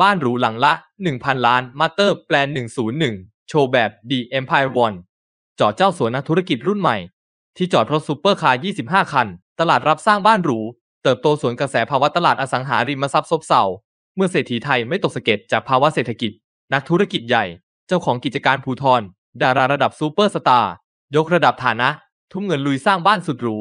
บ้านหรูหลังละ 1,000 ล้านมาเตอร์แปลน 101 โชว์แบบ The Empire One จอดเจ้าสววนักธุรกิจรุ่นใหม่ ที่จอดรถซูเปอร์คาร์25 คัน ตลาดรับสร้างบ้านหรู เติบโตสวนกระแสภาวะตลาดอสังหาริมทรัพย์ซบเซาเมื่อเศรษฐีไทยไม่ตกสะเก็ดจากภาวะเศรษฐกิจ นักธุรกิจใหญ่เจ้าของกิจการภูทรดาราระดับซูเปอร์สตาร์ยกระดับฐานะ ทุ่มเงินลุยสร้างบ้านสุดหรู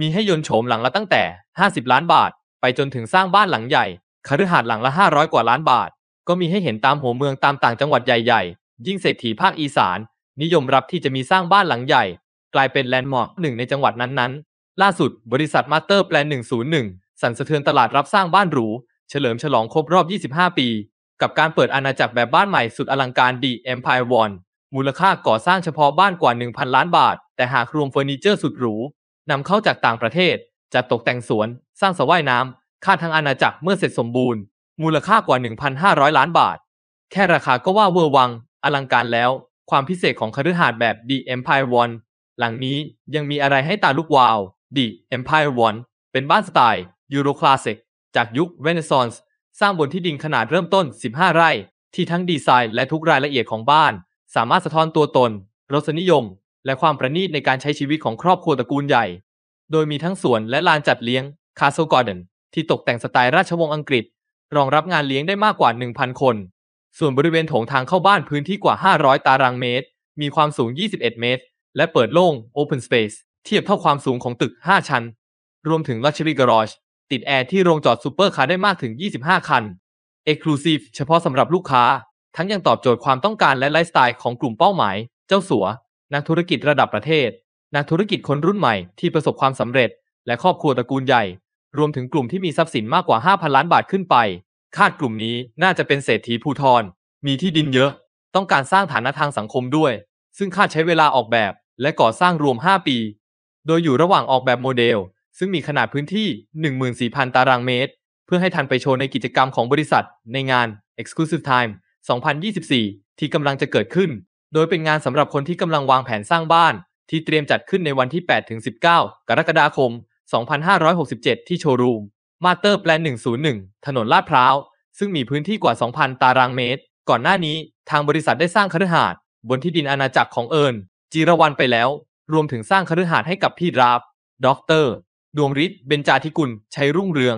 มีให้ยนโฉมหลังละตั้งแต่ 50 ล้านบาท ไปจนถึงสร้างบ้านหลังใหญ่คฤหาสน์หลังละ 500 กว่าล้านบาท ก็มีให้เห็นตามหัวเมืองตามต่างจังหวัดใหญ่ ๆ ยิ่งเศรษฐีภาคอีสานนิยมรับที่จะมีสร้างบ้านหลังใหญ่ กลายเป็นแลนด์มาร์กหนึ่งในจังหวัดนั้นๆ ล่าสุดบริษัทมาสเตอร์แปลน101 สั่นสะเทือนตลาดรับสร้างบ้านหรู เฉลิมฉลองครบรอบ 25 ปี กับการเปิดอาณาจักรแบบบ้านใหม่สุดอลังการดีเอ็มพายวอนมูลค่าก่อสร้างเฉพาะบ้านกว่า 1,000 ล้านบาท แต่หากรวมเฟอร์นิเจอร์สุดหรูนำเข้าจากต่างประเทศจัดตกแต่งสวน สร้างสระว่ายน้ำค่าทางอาณาจักรเมื่อเสร็จสมบูรณ์ มูลค่ากว่า 1,500 ล้านบาท แค่ราคาก็ว่าเวอร์วัง อลังการแล้ว ความพิเศษของคฤหาสน์แบบ The Empire One หลังนี้ยังมีอะไรให้ตาลูกวาว The Empire One เป็นบ้านสไตล์ยูโรคลาสสิกจากยุคเรเนซองส์ สร้างบนที่ดินขนาดเริ่มต้น 15 ไร่ ที่ทั้งดีไซน์และทุกรายละเอียดของบ้าน สามารถสะท้อนตัวตนรสนิยม และความประณีตในการใช้ชีวิตของครอบครัวตระกูลใหญ่ โดยมีทั้งสวนและลานจัดเลี้ยงคา t l ก g ร์ d e n ที่ตกแต่งสไตล์ราชวงศ์อังกฤษ รองรับงานเลี้ยงได้มากกว่า 1,000 คน ส่วนบริเวณโถงทางเข้าบ้านพื้นที่กว่า 500 ตารางเมตร มีความสูง 21 เมตร และเปิดโล่ง Open Space เทียบเท่าความสูงของตึก 5 ชั้น รวมถึง Luxury Garage ติดแอร์ที่โรงจอดซูเปอร์คาร์ได้มากถึง 25 คัน Exclusive เฉพาะสำหรับลูกค้า ทั้งยังตอบโจทย์ความต้องการและไลฟ์สไตล์ของกลุ่มเป้าหมาย เจ้าสัว นักธุรกิจระดับประเทศ นักธุรกิจคนรุ่นใหม่ที่ประสบความสำเร็จ และครอบครัวตระกูลใหญ่รวมถึงกลุ่มที่มีทรัพย์สินมากกว่า 5,000 ล้านบาทขึ้นไป คาดกลุ่มนี้น่าจะเป็นเศรษฐีภูทร มีที่ดินเยอะ ต้องการสร้างฐานะทางสังคมด้วย ซึ่งคาดใช้เวลาออกแบบและก่อสร้างรวม 5 ปี โดยอยู่ระหว่างออกแบบโมเดล ซึ่งมีขนาดพื้นที่ 14,000 ตารางเมตร เพื่อให้ทันไปโชว์ในกิจกรรมของบริษัท ในงาน Exclusive Time 2024 ที่กำลังจะเกิดขึ้น โดยเป็นงานสำหรับคนที่กำลังวางแผนสร้างบ้าน ที่เตรียมจัดขึ้นในวันที่ 8-19 กรกฎาคม2567 ที่โชว์รูม มาเตอร์แปลน 101 ถนนลาดพร้าว ซึ่งมีพื้นที่กว่า2,000 ตารางเมตร ก่อนหน้านี้ทางบริษัทได้สร้างคฤหาสน์บนที่ดินอาณาจักรของเอิญจิรวันไปแล้ว รวมถึงสร้างคฤหาสน์ให้กับพี่ราบด็อกเตอร์ ดวงฤทธิ์เบญจาธิกุลชัยรุ่งเรือง